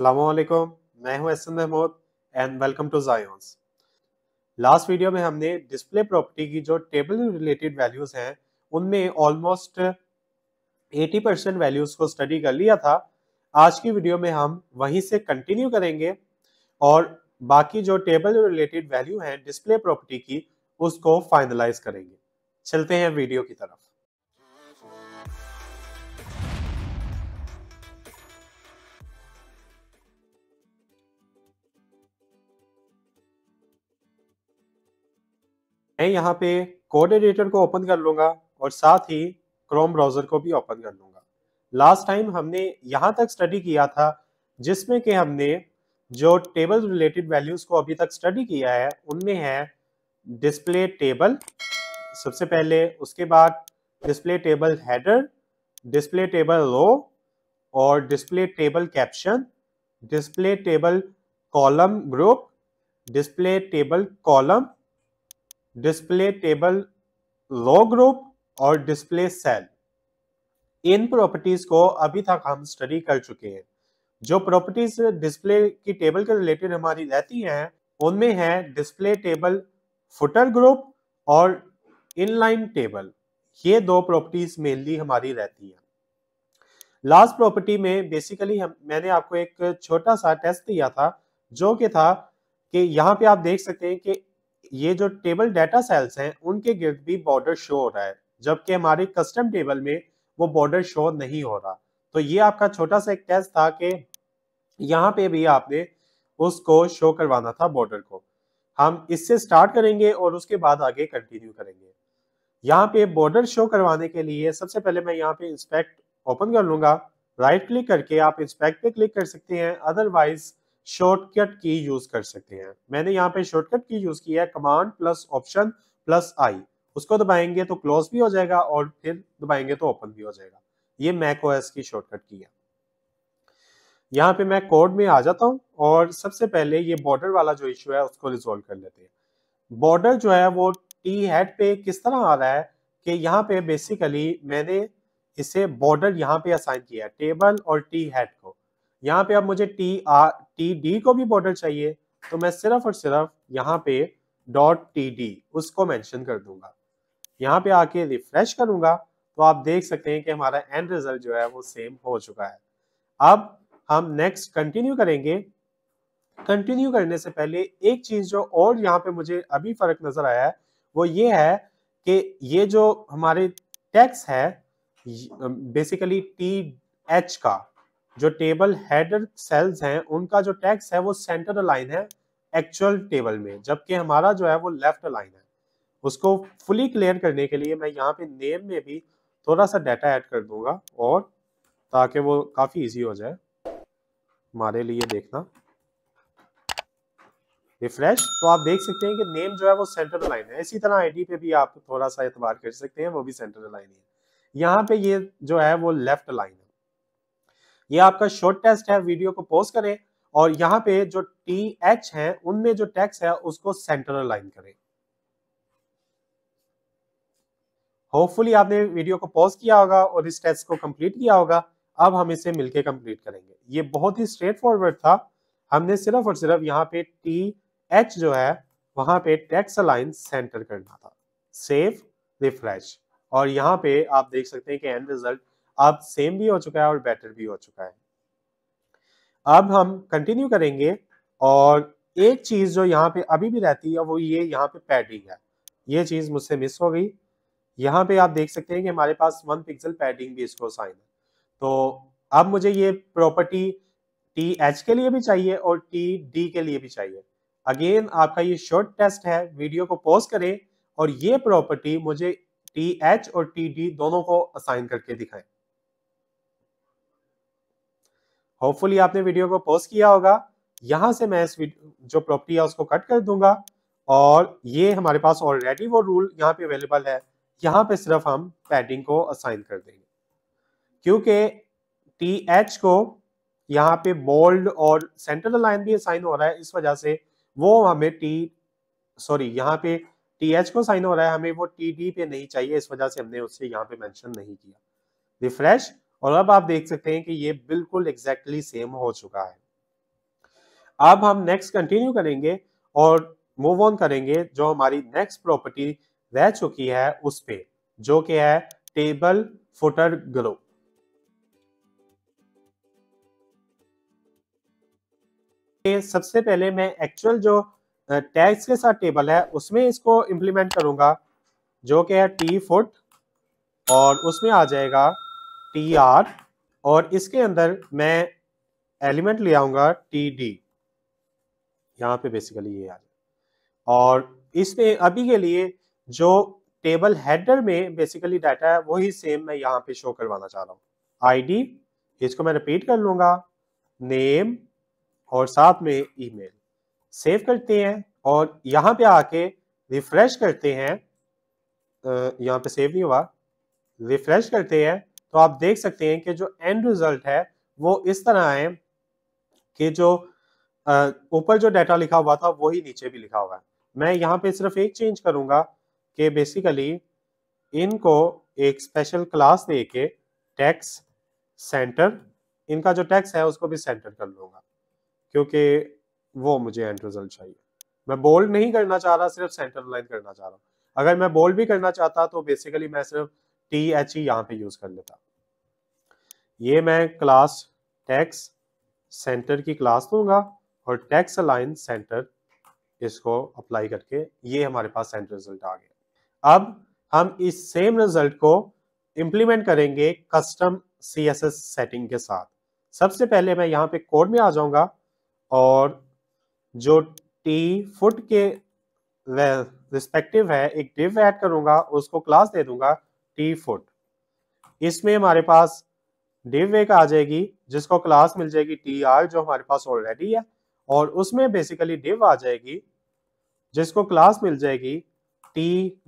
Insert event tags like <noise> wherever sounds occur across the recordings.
मैं हूं S Mahmood and welcome to giants last video में हमने डिस्प्ले प्रॉपर्टी की जो टेबल रिलेटेड वैल्यूज हैं उनमें ऑलमोस्ट 80 परसेंट वैल्यूज को स्टडी कर लिया था आज की वीडियो में हम वहीं से कंटिन्यू करेंगे और बाकी जो टेबल रिलेटेड वैल्यू है डिस्प्ले प्रॉपर्टी की उसको फाइनलाइज करेंगे चलते हैं वीडियो की तरफ मैं यहाँ पे कोड एडिटर को ओपन कर लूँगा और साथ ही क्रोम ब्राउज़र को भी ओपन कर लूँगा लास्ट टाइम हमने यहाँ तक स्टडी किया था जिसमें कि हमने जो टेबल रिलेटेड वैल्यूज़ को अभी तक स्टडी किया है उनमें है डिस्प्ले टेबल सबसे पहले उसके बाद display table header display table row और display table caption display table column group display table column display table row group और डिस्प्ले सेल इन प्रॉपर्टीज को अभी तक हम स्टडी कर चुके हैं जो प्रॉपर्टीज डिस्प्ले की टेबल के रिलेटेड हमारी रहती हैं उनमें है डिस्प्ले टेबल फुटर ग्रुप और इनलाइन टेबल ये दो प्रॉपर्टीज मेनली हमारी रहती हैं लास्ट प्रॉपर्टी में बेसिकली हम मैंने आपको एक छोटा सा टेस्ट दिया था जो कि था कि यहाँ पे आप देख सकते हैं कि ये जो टेबल डाटा सेल्स हैं उनके गिर्द भी बॉर्डर शो हो रहा है जबकि हमारे कस्टम टेबल में वो बॉर्डर शो नहीं हो रहा तो ये आपका छोटा सा एक टेस्ट था कि यहाँ पे भी आपने उसको शो करवाना था बॉर्डर को हम इससे स्टार्ट करेंगे और उसके बाद आगे कंटिन्यू करेंगे यहाँ पे बॉर्डर शो करवाने के लिए सबसे पहले मैं यहाँ पे इंस्पेक्ट ओपन कर लूंगा राइट क्लिक करके आप इंस्पेक्ट पे क्लिक कर सकते हैं अदरवाइज शॉर्टकट की यूज कर सकते हैं मैंने यहाँ पे शॉर्टकट की यूज की है command plus option plus I उसको दबाएंगे तो क्लोज भी हो जाएगा और फिर दबाएंगे तो ओपन भी हो जाएगा ये मैक ओएस की शॉर्टकट की है यहाँ पे मैं कोड में आ जाता हूँ और सबसे पहले ये बॉर्डर वाला जो इशू है उसको रिजोल्व कर लेते हैं बॉर्डर जो है वो टी हेड पे किस तरह आ रहा है कि यहाँ पे बेसिकली मैंने इसे बॉर्डर यहाँ पे असाइन किया है टेबल और टी हेड को यहाँ पे अब मुझे टी आर टी डी को भी बॉर्डर चाहिए तो मैं सिर्फ और सिर्फ यहाँ पे डॉट टी डी उसको मेंशन कर दूंगा यहाँ पे आके रिफ्रेश करूंगा तो आप देख सकते हैं कि हमारा एंड रिजल्ट जो है वो सेम हो चुका है अब हम नेक्स्ट कंटिन्यू करेंगे कंटिन्यू करने से पहले एक चीज जो और यहाँ पे मुझे अभी फर्क नजर आया है वो ये है कि ये जो हमारे टैक्स है बेसिकली टी एच का जो टेबल हेडर सेल्स हैं उनका जो टैक्स है वो सेंटर अलाइन है एक्चुअल टेबल में जबकि हमारा जो है वो लेफ्ट अलाइन है उसको फुली क्लियर करने के लिए मैं यहाँ पे नेम में भी थोड़ा सा डाटा ऐड कर दूंगा और ताकि वो काफ़ी इजी हो जाए हमारे लिए देखना रिफ्रेश तो आप देख सकते हैं कि नेम जो है वो सेंटर लाइन है इसी तरह आईडी पे भी आप थोड़ा सा एतबार कर सकते हैं वो भी सेंटर लाइन है यहाँ पे ये जो है वो लेफ्ट लाइन है ये आपका शॉर्ट टेस्ट है वीडियो को पोस्ट करें और यहाँ पे जो टी एच है उनमें जो टेक्स है उसको सेंटर लाइन करें होपफुली आपने वीडियो को पॉज किया होगा और इस टेस्ट को कंप्लीट किया होगा अब हम इसे मिलके कंप्लीट करेंगे ये बहुत ही स्ट्रेट फॉरवर्ड था हमने सिर्फ और सिर्फ यहाँ पे टी एच जो है वहां पे टेक्स अलाइन सेंटर करना था सेव रिफ्रेश और यहाँ पे आप देख सकते हैं कि एंड रिजल्ट अब सेम भी हो चुका है और बेटर भी हो चुका है अब हम कंटिन्यू करेंगे और एक चीज जो यहाँ पे अभी भी रहती है वो ये यहाँ पे पैडिंग है ये चीज मुझसे मिस हो गई यहाँ पे आप देख सकते हैं कि हमारे पास वन पिक्सल पैडिंग भी इसको साइन है तो अब मुझे ये प्रॉपर्टी टी एच के लिए भी चाहिए और टी डी के लिए भी चाहिए अगेन आपका ये शॉर्ट टेस्ट है वीडियो को पॉज करें और ये प्रॉपर्टी मुझे टी एच और टी डी दोनों को असाइन करके दिखाएं होपफुली आपने वीडियो को पोस्ट किया होगा यहाँ से मैं इस जो प्रॉपर्टी है उसको कट कर दूंगा और ये हमारे पास ऑलरेडी वो रूल यहाँ पे अवेलेबल है यहाँ पे सिर्फ हम पैडिंग को असाइन कर देंगे क्योंकि टी एच को यहाँ पे बोल्ड और सेंट्रल लाइन भी असाइन हो रहा है इस वजह से वो हमें टी सॉरी यहाँ पे टी एच को साइन हो रहा है हमें वो टी डी पे नहीं चाहिए इस वजह से हमने उससे यहाँ पे मेंशन नहीं किया रिफ्रेश और अब आप देख सकते हैं कि ये बिल्कुल एग्जैक्टली सेम हो चुका है अब हम नेक्स्ट कंटिन्यू करेंगे और मूव ऑन करेंगे जो हमारी नेक्स्ट प्रॉपर्टी रह चुकी है उस पे जो कि है टेबल फुटर ग्रो सबसे पहले मैं एक्चुअल जो टैग्स के साथ टेबल है उसमें इसको इंप्लीमेंट करूंगा जो कि है टी फुट और उसमें आ जाएगा टी आर और इसके अंदर मैं एलिमेंट ले आऊंगा टी डी यहाँ पे बेसिकली ये आ और इसमें अभी के लिए जो टेबल हेडर में बेसिकली डाटा है वही सेम मैं यहाँ पे शो करवाना चाह रहा हूँ आईडी इसको मैं रिपीट कर लूंगा नेम और साथ में ईमेल सेव करते हैं और यहाँ पे आके रिफ्रेश करते हैं यहाँ पे सेव नहीं हुआ रिफ्रेश करते हैं तो आप देख सकते हैं कि जो एंड रिजल्ट है वो इस तरह है कि जो ऊपर जो डाटा लिखा हुआ था वही नीचे भी लिखा हुआ है मैं यहाँ पे सिर्फ एक चेंज करूंगा कि बेसिकली इनको एक स्पेशल क्लास दे के टैक्स सेंटर इनका जो टैक्स है उसको भी सेंटर कर लूंगा क्योंकि वो मुझे एंड रिजल्ट चाहिए मैं बोल्ड नहीं करना चाह रहा सिर्फ सेंटर लाइन करना चाह रहा हूँ अगर मैं बोल्ड भी करना चाहता तो बेसिकली मैं सिर्फ टी एच ई यहाँ पे यूज़ कर लेता ये मैं क्लास टैक्स सेंटर की क्लास दूंगा और टैक्स अलाइन सेंटर इसको अप्लाई करके ये हमारे पास सेंटर रिजल्ट आ गया अब हम इस सेम रिजल्ट को इम्प्लीमेंट करेंगे custom C S S setting के साथ सबसे पहले मैं यहाँ पे कोड में आ जाऊँगा और जो टी फुट के रिस्पेक्टिव है एक डिव ऐड करूंगा उसको क्लास दे दूंगा टी फुट इसमें हमारे पास डिव एक आ जाएगी जिसको क्लास मिल जाएगी टी आर जो हमारे पास ऑलरेडी है और उसमें बेसिकली डिव आ जाएगी जिसको क्लास मिल जाएगी टी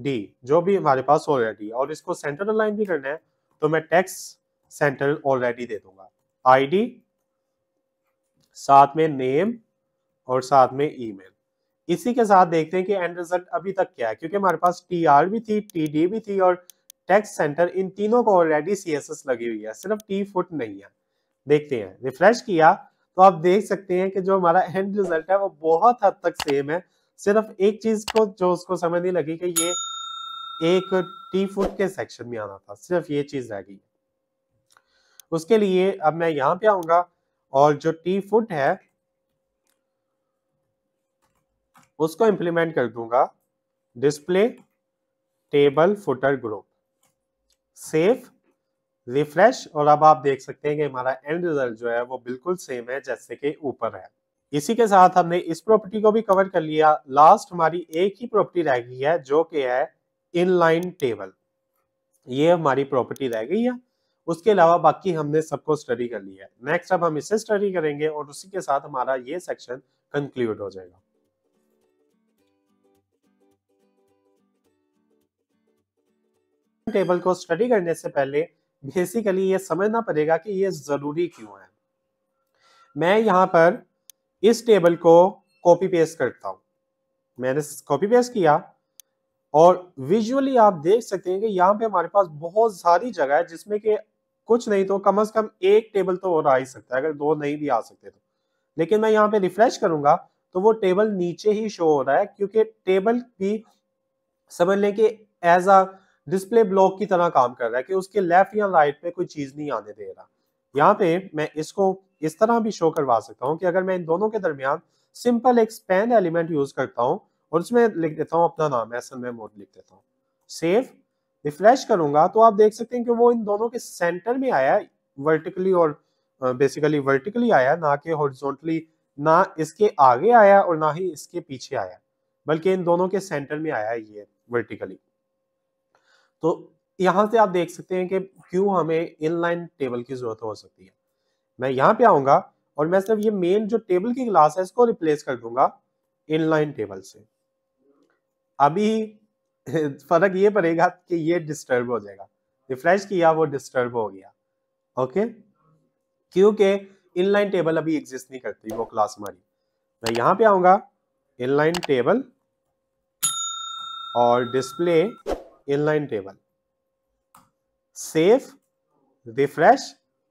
डी जो भी हमारे पास ऑलरेडी और इसको सेंटर अलाइन भी करना है तो मैं टेक्स सेंटर ऑलरेडी दे दूंगा आईडी साथ में नेम और साथ में ईमेल इसी के साथ देखते हैं कि एंड रिजल्ट अभी तक क्या है क्योंकि हमारे पास टी आर भी थी टी डी भी थी और टेक्स्ट सेंटर इन तीनों को ऑलरेडी सी लगी हुई है सिर्फ टी फुट नहीं है देखते हैं रिफ्रेश किया तो आप देख सकते हैं कि जो हमारा एंड रिजल्ट है वो बहुत हद तक सेम है सिर्फ एक चीज को जो उसको समझ नहीं लगी कि ये एक टी फुट के सेक्शन में आना था सिर्फ ये चीज रह गई उसके लिए अब मैं यहां पे आऊंगा और जो टी फुट है उसको इम्प्लीमेंट कर दूंगा display table footer group save refresh और अब आप देख सकते हैं कि हमारा एंड रिजल्ट जो है वो बिल्कुल सेम है जैसे कि ऊपर है इसी के साथ हमने इस प्रॉपर्टी को भी कवर कर लिया लास्ट हमारी एक ही प्रॉपर्टी रह गई है जो कि है इनलाइन टेबल ये हमारी प्रॉपर्टी रह गई है उसके अलावा बाकी हमने सबको स्टडी कर लिया है नेक्स्ट अब हम इसे स्टडी करेंगे और उसी के साथ हमारा ये सेक्शन कंक्लूड हो जाएगा टेबल को स्टडी करने से पहले बेसिकली ये समझना पड़ेगा कि ये ज़रूरी क्यों है मैं यहाँ पर इस टेबल को कॉपी पेस्ट करता हूँ मैंने कॉपी पेस्ट किया और विजुअली आप देख सकते हैं कि यहाँ पे हमारे पास बहुत सारी जगह है जिसमें कि कुछ नहीं तो कम से कम एक टेबल तो और आ ही सकता है अगर दो नहीं भी आ सकते तो लेकिन मैं यहाँ पे रिफ्रेश करूंगा तो वो टेबल नीचे ही शो हो रहा है क्योंकि टेबल भी समझ लें कि एज अ डिस्प्ले ब्लॉक की तरह काम कर रहा है कि उसके लेफ्ट या राइट पे कोई चीज़ नहीं आने दे रहा यहाँ पे मैं इसको इस तरह भी शो करवा सकता हूँ कि अगर मैं इन दोनों के दरमियान सिंपल एक स्पेन एलिमेंट यूज़ करता हूँ और उसमें लिख देता हूँ अपना नाम एस में मोड लिख देता हूँ सेव रिफ्रेश करूंगा तो आप देख सकते हैं कि वो इन दोनों के सेंटर में आया है वर्टिकली और बेसिकली वर्टिकली आया ना कि हॉरिजॉन्टली ना इसके आगे आया और ना ही इसके पीछे आया बल्कि इन दोनों के सेंटर में आया ये वर्टिकली तो यहाँ से आप देख सकते हैं कि क्यों हमें इनलाइन टेबल की जरूरत हो सकती है मैं यहाँ पे आऊंगा और मैं सिर्फ ये मेन जो टेबल की क्लास है इसको रिप्लेस कर दूंगा इनलाइन टेबल से अभी <laughs> फर्क ये पड़ेगा कि ये डिस्टर्ब हो जाएगा रिफ्रेश किया वो डिस्टर्ब हो गया ओके क्योंकि इनलाइन टेबल अभी एग्जिस्ट नहीं करती वो क्लास हमारी मैं यहाँ पे आऊंगा इनलाइन टेबल और display inline table save refresh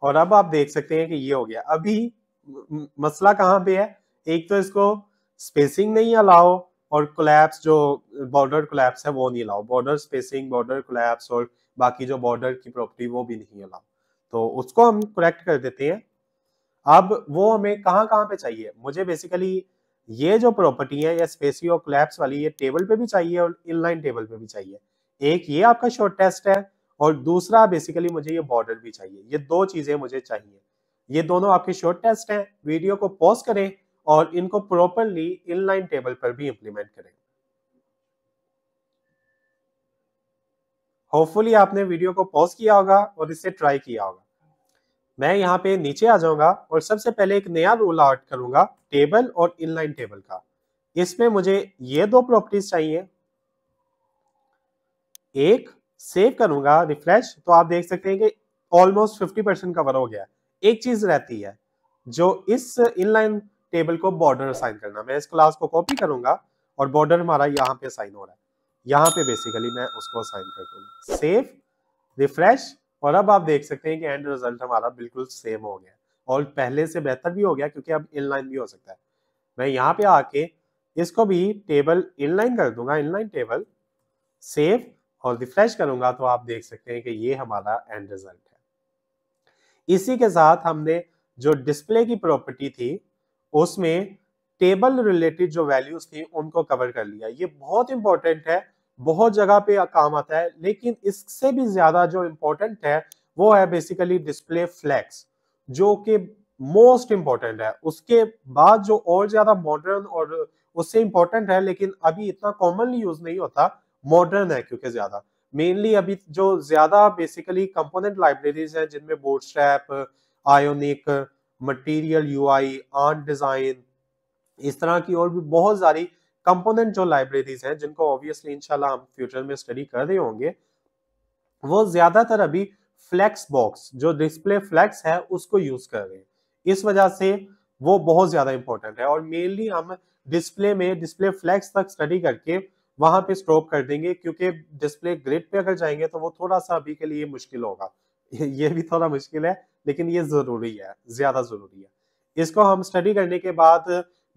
और अब आप देख सकते हैं कि ये हो गया अभी मसला कहां पे है एक तो इसको स्पेसिंग नहीं अलाओ और कोलैप्स जो बॉर्डर कोलैप्स है वो नहीं अलाओ बॉर्डर स्पेसिंग बॉर्डर कोलैप्स और बाकी जो बॉर्डर की प्रॉपर्टी वो भी नहीं अलाओ तो उसको हम करेक्ट कर देते हैं अब वो हमें कहां कहां पे चाहिए मुझे बेसिकली ये जो प्रॉपर्टी है या स्पेसिंग और कोलैप्स वाली ये टेबल पे भी चाहिए और इनलाइन टेबल पे भी चाहिए एक ये आपका शॉर्ट टेस्ट है और दूसरा बेसिकली मुझे ये बॉर्डर भी चाहिए ये दो चीजें मुझे चाहिए ये दोनों आपके शॉर्ट टेस्ट हैं वीडियो को पॉज करें और इनको प्रॉपरली इनलाइन टेबल पर भी इंप्लीमेंट करें होपफुली आपने वीडियो को पॉज किया होगा और इससे ट्राई किया होगा मैं यहाँ पे नीचे आ जाऊंगा और सबसे पहले एक नया रूल आउट करूंगा टेबल और इनलाइन टेबल का इसमें मुझे ये दो प्रॉपर्टीज चाहिए एक सेव करूंगा रिफ्रेश तो आप देख सकते हैं कि ऑलमोस्ट फिफ्टी परसेंट कवर हो गया एक चीज रहती है जो इस इनलाइन टेबल को बॉर्डर असाइन करना मैं इस क्लास को कॉपी करूंगा और बॉर्डर हमारा यहाँ पे असाइन हो रहा है यहाँ पे बेसिकली मैं उसको असाइन कर दूंगा सेव रिफ्रेश और अब आप देख सकते हैं कि एंड रिजल्ट हमारा बिल्कुल सेम हो गया और पहले से बेहतर भी हो गया क्योंकि अब इनलाइन भी हो सकता है मैं यहाँ पे आके इसको भी टेबल इनलाइन कर दूंगा इनलाइन टेबल सेव और रिफ्रेश करूंगा तो आप देख सकते हैं कि ये हमारा एंड रिजल्ट है इसी के साथ हमने जो डिस्प्ले की प्रॉपर्टी थी उसमें टेबल रिलेटेड जो वैल्यूज थी उनको कवर कर लिया ये बहुत इंपॉर्टेंट है बहुत जगह पे काम आता है लेकिन इससे भी ज्यादा जो इम्पोर्टेंट है वो है बेसिकली डिस्प्ले फ्लैक्स जो कि मोस्ट इम्पॉर्टेंट है उसके बाद जो और ज्यादा मॉडर्न और उससे इम्पोर्टेंट है लेकिन अभी इतना कॉमनली यूज नहीं होता मॉडर्न है क्योंकि ज्यादा मेनली अभी जो ज्यादा बेसिकली कंपोनेंट लाइब्रेरीज हैं जिनमें strap Ionic material UI art design इस तरह की और भी बहुत सारी कंपोनेंट जो लाइब्रेरीज हैं जिनको ऑब्वियसली इंशाल्लाह हम फ्यूचर में स्टडी कर रहे होंगे वो ज्यादातर अभी फ्लैक्स बॉक्स जो डिस्प्ले फ्लैक्स है उसको यूज कर रहे हैं इस वजह से वो बहुत ज्यादा इंपॉर्टेंट है और मेनली हम डिस्प्ले में डिस्प्ले फ्लैक्स तक स्टडी करके वहां पे स्टॉप कर देंगे क्योंकि डिस्प्ले ग्रिड पे अगर जाएंगे तो वो थोड़ा सा अभी के लिए मुश्किल होगा ये भी थोड़ा मुश्किल है लेकिन ये ज़रूरी है ज़्यादा ज़रूरी है इसको हम स्टडी करने के बाद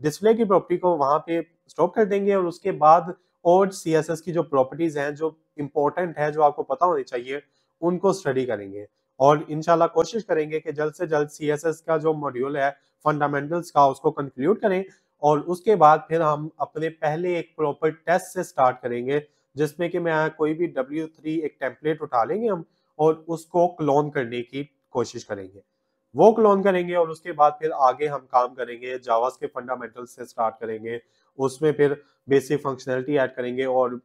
डिस्प्ले की प्रॉपर्टी को वहां पे स्टॉप कर देंगे और उसके बाद और सी की जो प्रॉपर्टीज़ हैं जो इम्पोर्टेंट है जो आपको पता होनी चाहिए उनको स्टडी करेंगे और इनशाला कोशिश करेंगे कि जल्द से जल्द सी का जो मॉड्यूल है फंडामेंटल्स का उसको कंक्लूड करें और उसके बाद फिर हम अपने पहले एक प्रॉपर टेस्ट से स्टार्ट करेंगे जिसमें कि मैं कोई भी डब्ल्यू थ्री एक टेम्पलेट उठा लेंगे हम और उसको क्लोन करने की कोशिश करेंगे वो क्लोन करेंगे और उसके बाद फिर आगे हम काम करेंगे जावास के फंडामेंटल से स्टार्ट करेंगे उसमें फिर बेसिक फंक्शनैलिटी ऐड करेंगे और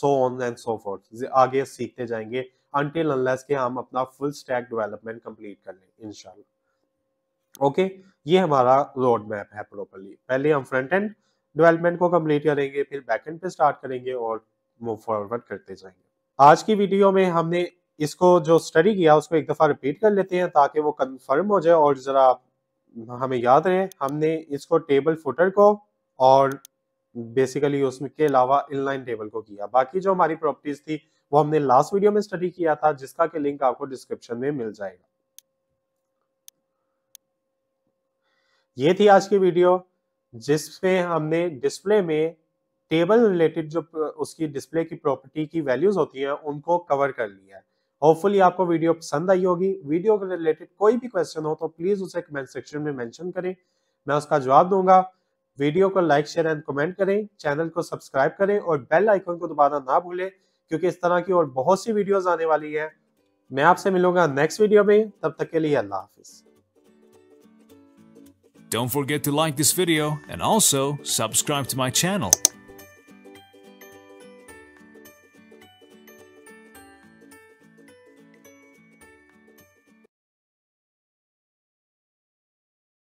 so on and so forth आगे सीखते जाएंगे अनटिल अनलेस के हम अपना फुल स्टैक डेवलपमेंट कंप्लीट कर लें इनशाला ओके ये हमारा रोड मैप है प्रॉपरली पहले हम फ्रंट एंड डेवलपमेंट को कंप्लीट करेंगे फिर बैक एंड पे स्टार्ट करेंगे और मूव फॉरवर्ड करते जाएंगे आज की वीडियो में हमने इसको जो स्टडी किया उसको एक दफ़ा रिपीट कर लेते हैं ताकि वो कंफर्म हो जाए और ज़रा हमें याद रहे हमने इसको टेबल फुटर को और बेसिकली उसके अलावा इनलाइन टेबल को किया बाकी जो हमारी प्रॉपर्टीज थी वो हमने लास्ट वीडियो में स्टडी किया था जिसका के लिंक आपको डिस्क्रिप्शन में मिल जाएगा ये थी आज की वीडियो जिसमें हमने डिस्प्ले में टेबल रिलेटेड जो उसकी डिस्प्ले की प्रॉपर्टी की वैल्यूज होती हैं उनको कवर कर लिया है होपफुली आपको वीडियो पसंद आई होगी वीडियो के रिलेटेड कोई भी क्वेश्चन हो तो प्लीज उसे कमेंट सेक्शन में मेंशन करें मैं उसका जवाब दूंगा वीडियो को लाइक शेयर एंड कमेंट करें चैनल को सब्सक्राइब करें और बेल आइकन को दबाना ना भूलें क्योंकि इस तरह की और बहुत सी वीडियोस आने वाली है मैं आपसे मिलूंगा नेक्स्ट वीडियो में तब तक के लिए अल्लाह हाफिज़ Don't forget to like this video and also subscribe to my channel.